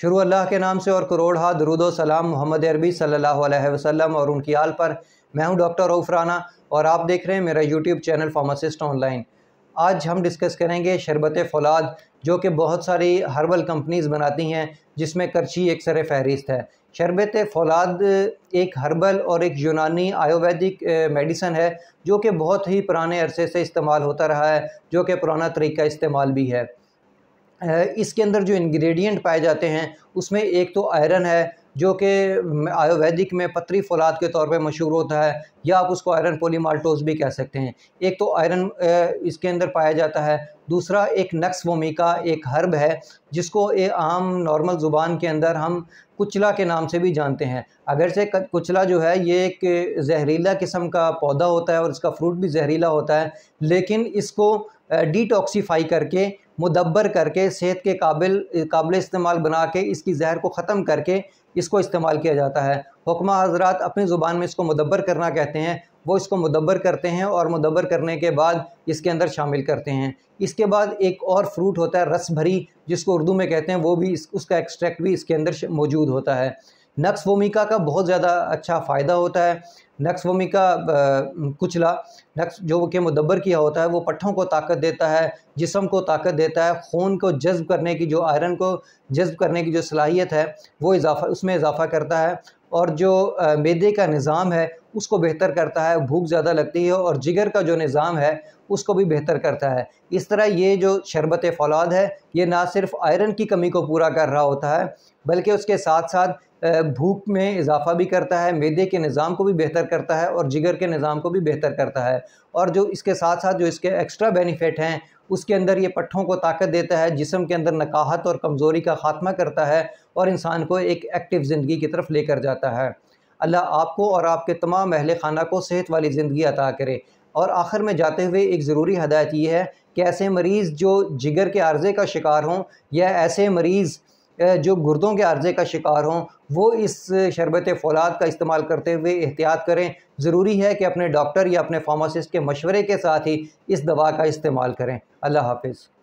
शुरू अल्लाह के नाम से और करोड़ हा दरुदो सलाम मोहम्मद अरबी सल्लल्लाहु अलैहि वसल्लम और उनकी आल पर मैं हूं डॉक्टर रऊफ़ राना और आप देख रहे हैं मेरा यूट्यूब चैनल फार्मासिस्ट ऑनलाइन आज हम डिस्कस करेंगे शरबत फौलाद जो कि बहुत सारी हर्बल कंपनीज़ बनाती हैं जिसमें करछी एक सर फहरिस्त है शरबत फौलाद एक हर्बल और एक यूनानी आयुर्वैदिक मेडिसन है जो कि बहुत ही पुराने अरसे से इस्तेमाल होता रहा है जो कि पुराना तरीका इस्तेमाल भी है इसके अंदर जो इंग्रेडिएंट पाए जाते हैं उसमें एक तो आयरन है जो कि आयुर्वैदिक में पतरी फौलाद के तौर पे मशहूर होता है या आप उसको आयरन पोलीमाल्टोज भी कह सकते हैं एक तो आयरन इसके अंदर पाया जाता है दूसरा एक नक्स वोमिका एक हर्ब है जिसको ए आम नॉर्मल ज़ुबान के अंदर हम कुचला के नाम से भी जानते हैं अगर से कुचला जो है ये एक जहरीला किस्म का पौधा होता है और इसका फ्रूट भी जहरीला होता है लेकिन इसको डिटॉक्सीफाई करके मुदबर करके सेहत के काबिल काबिल इस्तेमाल बना के इसकी जहर को ख़त्म करके इसको इस्तेमाल किया जाता है हुक्मा हजरात अपनी ज़ुबान में इसको मुदबर करना कहते हैं वो इसको मुदबर करते हैं और मुदबर करने के बाद इसके अंदर शामिल करते हैं इसके बाद एक और फ्रूट होता है रस भरी जिसको उर्दू में कहते हैं वो भी इस उसका एक्सट्रैक्ट भी इसके अंदर मौजूद होता है नक्स वोमिका का बहुत ज़्यादा अच्छा फ़ायदा होता है नक्स वोमिका कुचला नक्स जो कि मुदबर किया होता है वो पट्ठों को ताकत देता है जिसम को ताकत देता है खून को जज्ब करने की जो आयरन को जज्ब करने की जो सलाहियत है वो इजाफा उसमें इजाफा करता है और जो मैदे का निज़ाम है उसको बेहतर करता है भूख ज़्यादा लगती है और जिगर का जो निज़ाम है उसको भी बेहतर करता है इस तरह ये जो शरबत फौलाद है ये ना सिर्फ आयरन की कमी को पूरा कर रहा होता है बल्कि उसके साथ साथ भूख में इजाफा भी करता है मैदे के निज़ाम को भी बेहतर करता है और जिगर के निज़ाम को भी बेहतर करता है और जो इसके साथ साथ जो इसके एक्स्ट्रा बेनिफिट हैं उसके अंदर ये पट्ठों को ताकत देता है जिसम के अंदर नकाहत और कमज़ोरी का ख़ात्मा करता है और इंसान को एक एक्टिव ज़िंदगी की तरफ लेकर जाता है अल्लाह आपको और आपके तमाम अहल खाना को सेहत वाली ज़िंदगी अता करे और आखिर में जाते हुए एक ज़रूरी हदायत ये है कि ऐसे मरीज़ जो जिगर के अर्ज़े का शिकार हों या ऐसे मरीज़ जो गुर्दों के अर्ज़े का शिकार हों वो इस शरबत फौलाद का इस्तेमाल करते हुए एहतियात करें ज़रूरी है कि अपने डॉक्टर या अपने फार्मासिस्ट के मशवरे के साथ ही इस दवा का इस्तेमाल करें अल्लाह हाफिज़